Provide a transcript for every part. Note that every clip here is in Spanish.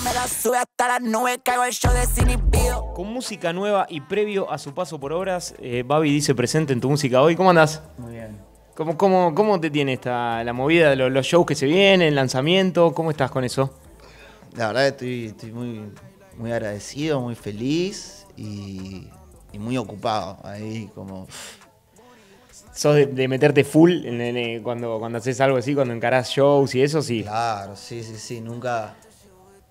me la sube hasta la nube, el show Con música nueva y previo a su paso por obras, eh, Babi dice presente en tu música hoy. ¿Cómo andas? Muy bien. ¿Cómo, te tiene esta, la movida de los, shows que se vienen, el lanzamiento? ¿Cómo estás con eso? La verdad estoy, muy, muy agradecido, muy feliz y, muy ocupado. Ahí como sos de, meterte full eh, cuando, cuando haces algo así, cuando encarás shows y eso, sí. Claro, sí, sí, sí. Nunca,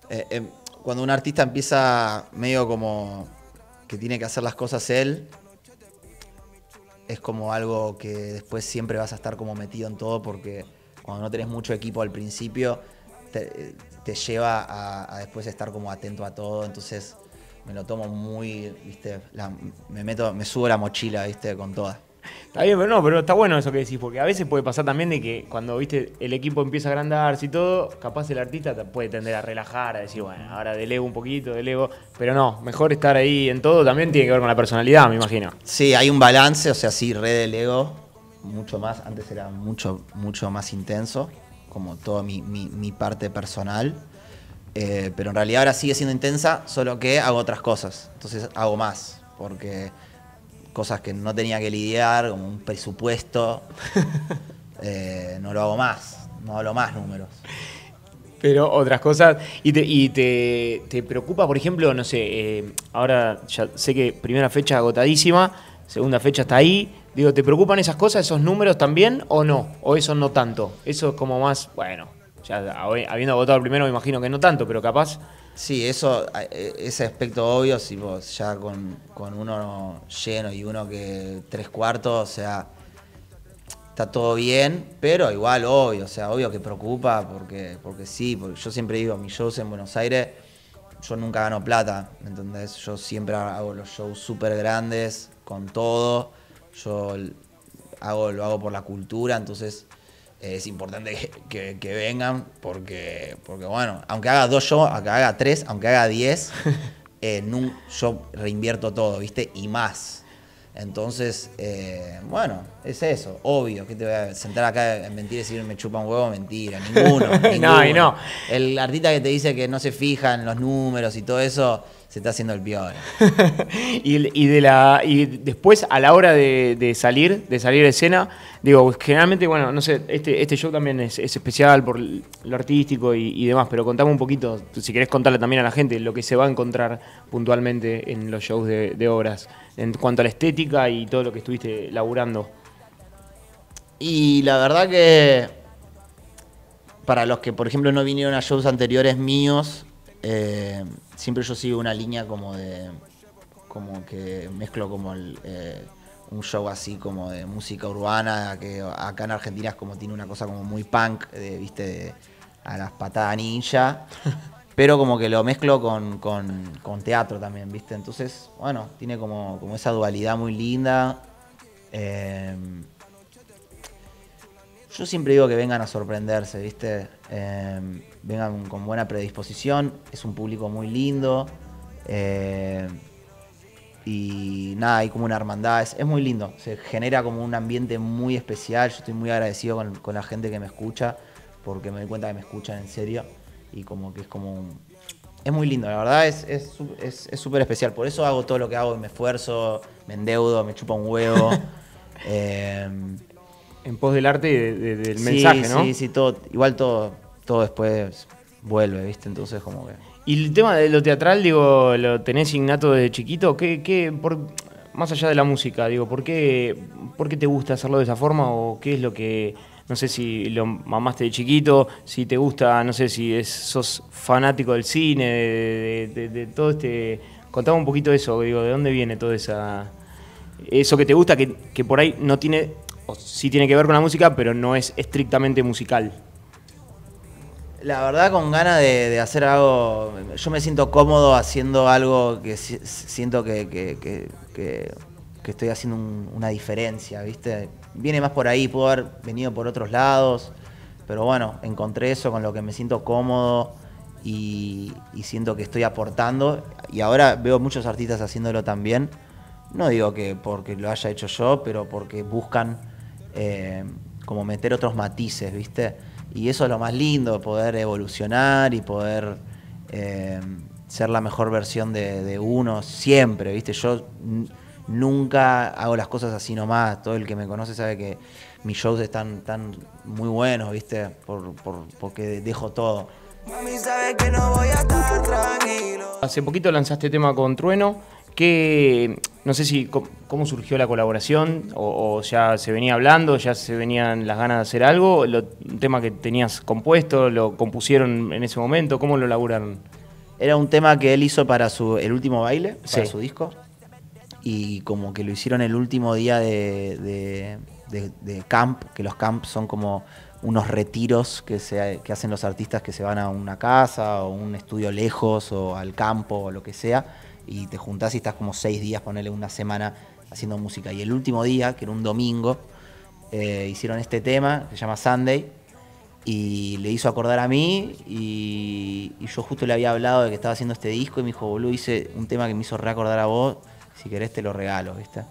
eh, em, cuando un artista empieza medio como que tiene que hacer las cosas él, es como algo que después siempre vas a estar como metido en todo porque cuando no tenés mucho equipo al principio, te, lleva a, después estar como atento a todo, entonces me lo tomo muy, viste, me meto, me subo la mochila, viste, con todas. Está bien, pero no, pero está bueno eso que decís, porque a veces puede pasar también de que cuando viste el equipo empieza a agrandarse y todo, capaz el artista puede tender a relajar, a decir, bueno, ahora delego un poquito, delego. Pero no, mejor estar ahí en todo también tiene que ver con la personalidad, me imagino. Sí, hay un balance, o sea, sí, re delego, mucho más. Antes era mucho, mucho más intenso, como toda mi, parte personal. Eh, pero en realidad ahora sigue siendo intensa, solo que hago otras cosas. Entonces hago más, porque cosas que no tenía que lidiar, como un presupuesto, eh, no lo hago más, no hablo más números. Pero otras cosas, y te, preocupa, por ejemplo, no sé, eh, ahora ya sé que primera fecha agotadísima, segunda fecha está ahí, digo, ¿te preocupan esas cosas, esos números también o no? ¿O eso no tanto? Eso es como más, bueno, ya habiendo agotado el primero me imagino que no tanto, pero capaz Sí, eso, e, ese aspecto obvio, si vos ya con, uno lleno y uno que tres cuartos, o sea, está todo bien, pero igual obvio, o sea, obvio que preocupa porque, porque sí, porque yo siempre digo, mis shows en Buenos Aires, yo nunca gano plata, ¿entendés? Yo siempre hago los shows súper grandes, con todo, yo hago, lo hago por la cultura, entonces es importante que, vengan porque, porque, bueno, aunque haga dos yo, aunque haga tres, aunque haga diez, eh, en un yo reinvierto todo, ¿viste? Y más. Entonces, eh, bueno, es eso, obvio, que te voy a sentar acá a mentir y decir me chupa un huevo, mentira, ninguno. no, y no. El artista que te dice que no se fija en los números y todo eso, se está haciendo el peor. y, y, de la, y después, a la hora de, salir, de salir escena, digo, pues, generalmente, bueno, no sé, este, este show también es, especial por lo artístico y, demás, pero contame un poquito, si querés contarle también a la gente lo que se va a encontrar puntualmente en los shows de obras, en cuanto a la estética y todo lo que estuviste laburando. Y la verdad que para los que, por ejemplo, no vinieron a shows anteriores míos, eh, siempre yo sigo una línea como de. como que mezclo como eh, un show así como de música urbana, que acá en Argentina es como tiene una cosa como muy punk, viste, a las patadas ninja. pero como que lo mezclo con, teatro también, ¿viste? Entonces, bueno, tiene como, como esa dualidad muy linda. Em, yo siempre digo que vengan a sorprenderse, ¿viste? Em, vengan con buena predisposición. Es un público muy lindo. Eh, y nada, hay como una hermandad. Es, muy lindo. Se genera como un ambiente muy especial. Yo estoy muy agradecido con, la gente que me escucha. Porque me doy cuenta que me escuchan en serio. Y como que es como un, Es muy lindo, la verdad es súper es, súper especial. Por eso hago todo lo que hago, me esfuerzo, me endeudo, me chupa un huevo. Eh, en pos del arte y del mensaje, ¿no? Sí, sí, todo, igual todo todo después vuelve, ¿viste? Entonces como que... Y el tema de lo teatral, digo, lo tenés innato desde chiquito, ¿qué, qué por, más allá de la música, digo, ¿por qué, ¿por qué te gusta hacerlo de esa forma o qué es lo que, no sé si lo mamaste de chiquito, si te gusta, no sé si sos fanático del cine, de, todo este... Contame un poquito eso, digo, ¿de dónde viene todo esa, eso que te gusta que, que por ahí no tiene, o sí tiene que ver con la música, pero no es estrictamente musical? La verdad, con ganas de, hacer algo. Yo me siento cómodo haciendo algo que siento que, estoy haciendo una diferencia, ¿viste? Viene más por ahí, puedo haber venido por otros lados, pero bueno, encontré eso con lo que me siento cómodo y, siento que estoy aportando. Y ahora veo muchos artistas haciéndolo también. No digo que porque lo haya hecho yo, pero porque buscan eh, como meter otros matices, ¿viste? Y eso es lo más lindo, poder evolucionar y poder eh, ser la mejor versión de, uno siempre, ¿viste? Yo nunca hago las cosas así nomás. Todo el que me conoce sabe que mis shows están, tan muy buenos, ¿viste? Por, porque dejo todo. Hace poquito lanzaste tema con Trueno. que... No sé si cómo surgió la colaboración, o, ya se venía hablando, ya se venían las ganas de hacer algo, un tema que tenías compuesto, lo compusieron en ese momento, ¿cómo lo laburaron? Era un tema que él hizo para su, el último baile, para su disco, y como que lo hicieron el último día de, camp, que los camps son como unos retiros que, se, que hacen los artistas que se van a una casa o un estudio lejos o al campo o lo que sea y te juntás y estás como seis días, ponerle una semana haciendo música. Y el último día, que era un domingo, eh, hicieron este tema, que se llama Sunday, y le hizo acordar a mí y, yo justo le había hablado de que estaba haciendo este disco y me dijo, boludo, hice un tema que me hizo reacordar a vos, si querés te lo regalo, ¿viste?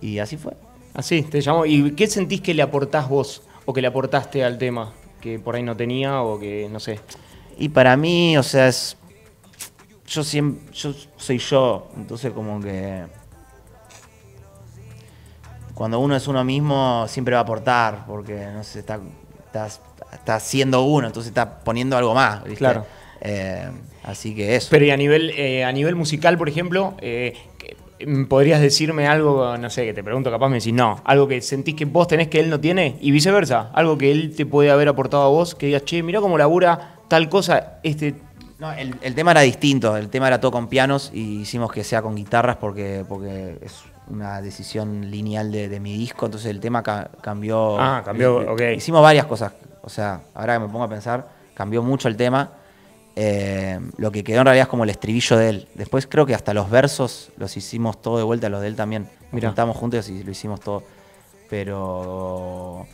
Y así fue. Así, te llamó. ¿Y qué sentís que le aportás vos o que le aportaste al tema que por ahí no tenía o que no sé? Y para mí, o sea, es yo siempre, yo soy yo, entonces como que cuando uno es uno mismo siempre va a aportar, porque no sé, está, está, siendo uno, entonces está poniendo algo más, ¿viste? Claro. Eh, así que eso. Pero a nivel, eh, a nivel musical, por ejemplo, eh, ¿podrías decirme algo, no sé, que te pregunto, capaz me decís no, algo que sentís que vos tenés que él no tiene y viceversa, algo que él te puede haber aportado a vos, que digas, che, mirá cómo labura tal cosa, este el, tema era distinto, el tema era todo con pianos y hicimos que sea con guitarras porque, porque es una decisión lineal de, mi disco, entonces el tema cambió. Ah, cambió, eh, ok. Hicimos varias cosas, o sea, ahora que me pongo a pensar, cambió mucho el tema. Eh, lo que quedó en realidad es como el estribillo de él. Después creo que hasta los versos los hicimos todo de vuelta, los de él también. Mira. juntamos juntos y lo hicimos todo. Pero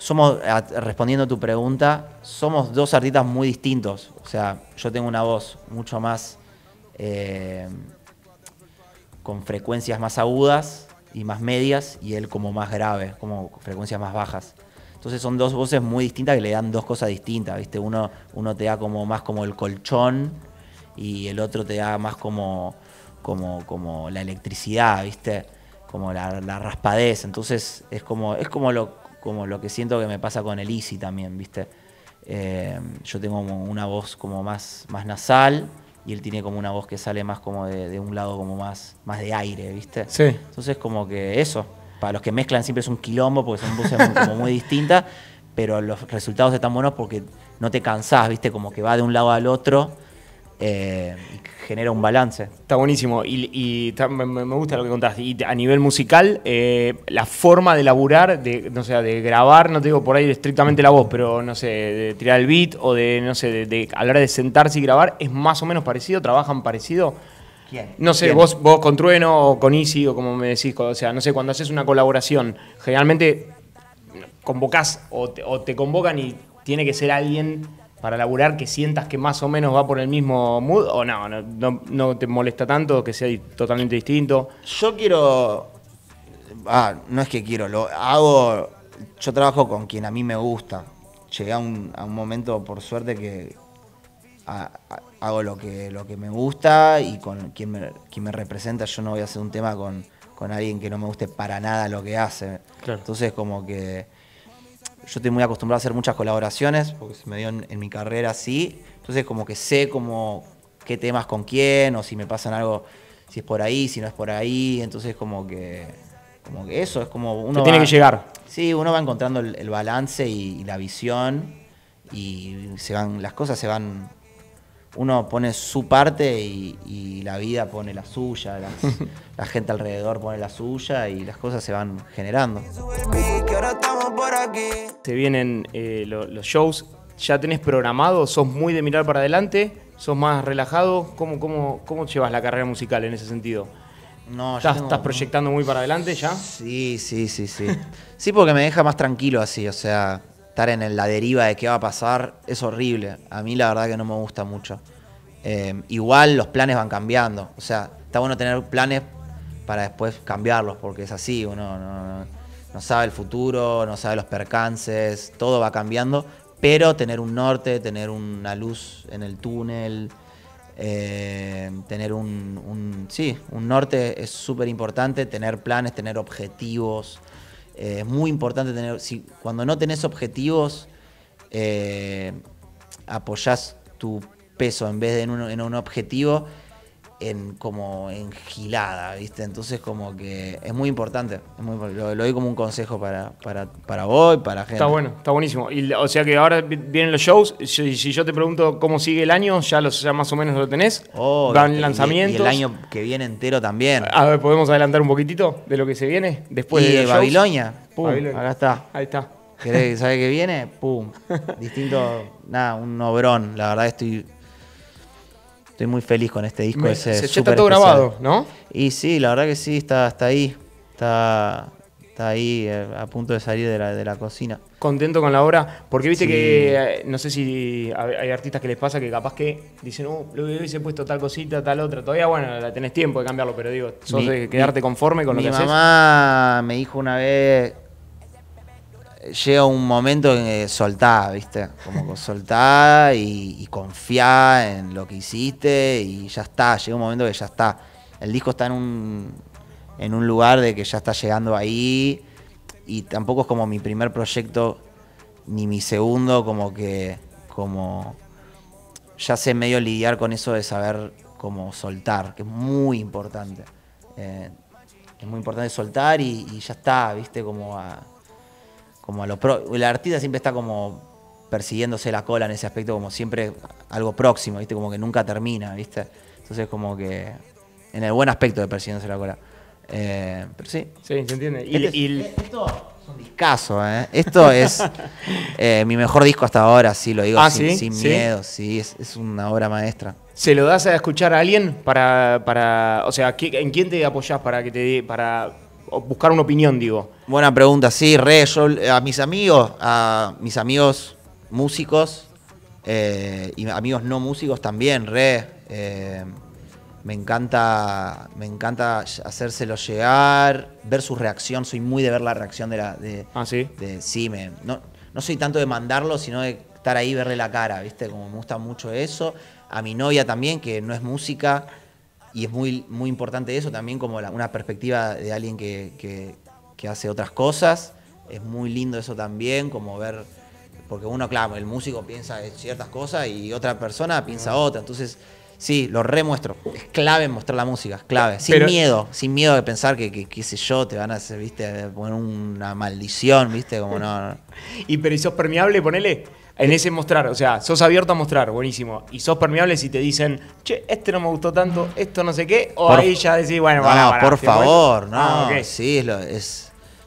somos, respondiendo a tu pregunta, somos dos artistas muy distintos. O sea, yo tengo una voz mucho más eh, con frecuencias más agudas y más medias, y él como más grave, como frecuencias más bajas. Entonces son dos voces muy distintas que le dan dos cosas distintas, ¿viste? Uno, uno te da como más como el colchón y el otro te da más como, como, como la electricidad, ¿viste? Como la, la raspadez. Entonces es como, es como lo, como lo que siento que me pasa con el Easy también, ¿viste? Eh, yo tengo una voz como más, más nasal y él tiene como una voz que sale más como de, un lado como más, más de aire, ¿viste? Sí. Entonces como que eso, para los que mezclan siempre es un quilombo porque son voces como muy distintas, pero los resultados están buenos porque no te cansás, ¿viste? Como que va de un lado al otro eh, genera un balance. Está buenísimo y, me, gusta lo que contaste. Y a nivel musical, eh, la forma de laburar, de, no sé, de grabar, no te digo por ahí estrictamente la voz, pero no sé, de tirar el beat o de, no sé, de, a la hora de sentarse y grabar, es más o menos parecido, trabajan parecido. ¿Quién? No sé, vos vos con Trueno o con Isi o como me decís, o sea, no sé, cuando haces una colaboración, generalmente convocás o o te convocan y tiene que ser alguien para laburar que sientas que más o menos va por el mismo mood o no, no, te molesta tanto que sea totalmente distinto? Yo quiero... Ah, no es que quiero, lo hago... Yo trabajo con quien a mí me gusta. Llegué a un, momento, por suerte, que hago lo que, me gusta y con quien me, representa. Yo no voy a hacer un tema con, con alguien que no me guste para nada lo que hace. Claro. Entonces, como que yo estoy muy acostumbrado a hacer muchas colaboraciones, porque se me dio en, mi carrera así. Entonces como que sé como qué temas con quién, o si me pasan algo, si es por ahí, si no es por ahí. Entonces como que, como que eso es como uno... tiene que llegar. Sí, uno va encontrando el, balance y, la visión y se van, las cosas se van... Uno pone su parte y, la vida pone la suya, la gente alrededor pone la suya y las cosas se van generando. Ahora estamos por aquí. Se vienen eh, los shows, ¿ya tenés programado? ¿Sos muy de mirar para adelante? ¿Sos más relajado? ¿Cómo, cómo, cómo llevas la carrera musical en ese sentido? No, ¿Estás, ¿Estás proyectando muy para adelante ya? Sí, sí, sí, sí. sí, porque me deja más tranquilo así, o sea, estar en la deriva de qué va a pasar es horrible. A mí la verdad que no me gusta mucho. Eh, igual los planes van cambiando, o sea, está bueno tener planes para después cambiarlos, porque es así, uno no, no no sabe el futuro, no sabe los percances, todo va cambiando, pero tener un norte, tener una luz en el túnel, eh, tener un, sí, un norte es súper importante, tener planes, tener objetivos. Eh, es muy importante tener, si, cuando no tenés objetivos, apoyas eh, apoyás tu peso en vez de en en un objetivo en como en gilada, ¿viste? Entonces como que es muy importante, lo, doy como un consejo para, para, para vos y para gente. Está bueno, está buenísimo. o sea que ahora vienen los shows, si, yo te pregunto cómo sigue el año, ya, los, ya más o menos lo tenés, oh, Van y, lanzamientos. Y, el año que viene entero también. A ver, ¿podemos adelantar un poquitito de lo que se viene después de Babilonia? Pum, Babilonia. acá está. Ahí está. ¿Querés qué viene? Pum. Distinto, nada, un obrón. La verdad estoy Estoy muy feliz con este disco. ese está todo grabado, ¿no? Y sí, la verdad que sí, está, está ahí. Está, está ahí eh, a punto de salir de la, cocina. Contento con la obra, porque viste que, eh, no sé si hay artistas que les pasa que capaz que dicen, oh, lo hubiese puesto tal cosita, tal otra. Todavía, bueno, la tenés tiempo de cambiarlo, pero digo, sos quedarte conforme con lo que más. Mi mamá me dijo una vez, llega un momento en que soltá, ¿viste? Como que soltá y, y confiá en lo que hiciste y ya está, llega un momento que ya está. El disco está en un, en un lugar de que ya está llegando ahí y tampoco es como mi primer proyecto ni mi segundo, como que como ya sé medio lidiar con eso de saber cómo soltar, que es muy importante. Eh, es muy importante soltar y ya está, ¿viste? Como a como a lo el artista siempre está como persiguiéndose la cola en ese aspecto, como siempre algo próximo, ¿viste? Como que nunca termina, ¿viste? Entonces como que en el buen aspecto de persiguiéndose la cola. Eh, pero sí. Sí, se entiende. y, esto es un discazo, ¿eh? Esto es eh, mi mejor disco hasta ahora, sí, lo digo ah, sin, miedo, sí, es, una obra maestra. ¿Se lo das a escuchar a alguien para, para o sea, ¿en quién te apoyás para que te para buscar una opinión, digo. Buena pregunta, sí, re, a mis amigos, a mis amigos músicos eh, y amigos no músicos también, re. Eh, me encanta, me encanta hacérselo llegar, ver su reacción. Soy muy de ver la reacción de la. De, ah, sí. De, sí, no, no soy tanto de mandarlo, sino de estar ahí, verle la cara, ¿viste? Como me gusta mucho eso. A mi novia también, que no es música, y es muy, muy importante eso también como una perspectiva de alguien que, hace otras cosas. Es muy lindo eso también, como ver, porque uno, claro, el músico piensa ciertas cosas y otra persona piensa otra. Entonces, sí, lo remuestro. Es clave mostrar la música, es clave. Sin miedo, sin miedo de pensar que, qué sé yo, te van a hacer, viste, poner una maldición, viste, como no. ¿Y pero y sos permeable, ponele? en ese mostrar, o sea, sos abierto a mostrar, buenísimo. Y sos permeable si te dicen, che, este no me gustó tanto, esto no sé qué, o ahí ya decís, bueno, a para, No, por favor, no, ah, sí, es, lo,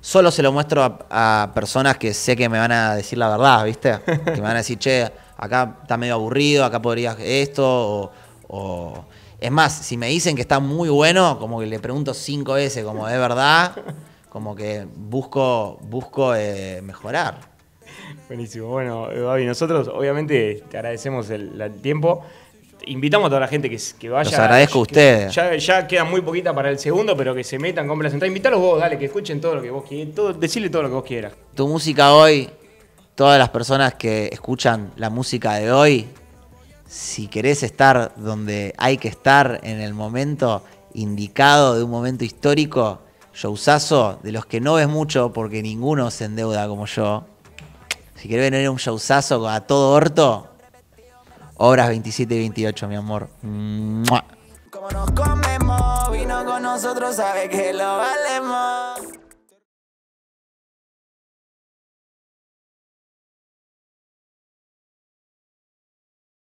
solo se lo muestro a, personas que sé que me van a decir la verdad, ¿viste? Que me van a decir, che, acá está medio aburrido, acá podrías esto, o, es más, si me dicen que está muy bueno, como que le pregunto cinco veces, como es verdad, como que busco, busco eh, mejorar. Buenísimo. Bueno, y nosotros obviamente te agradecemos el, tiempo invitamos a toda la gente que, vaya. Los agradezco a ustedes. Ya, queda muy poquita para el segundo, pero que se metan, con la entradas. Invítalos vos, dale, que escuchen todo lo que vos quieras. Todo, decirle todo lo que vos quieras. Tu música hoy, todas las personas que escuchan la música de hoy, si querés estar donde hay que estar en el momento indicado de un momento histórico, usazo de los que no ves mucho porque ninguno se endeuda como yo si querés venir un showzazo a todo orto, obras 27 y 28, mi amor. Como nos comemos, vino con nosotros, sabe que lo valemos.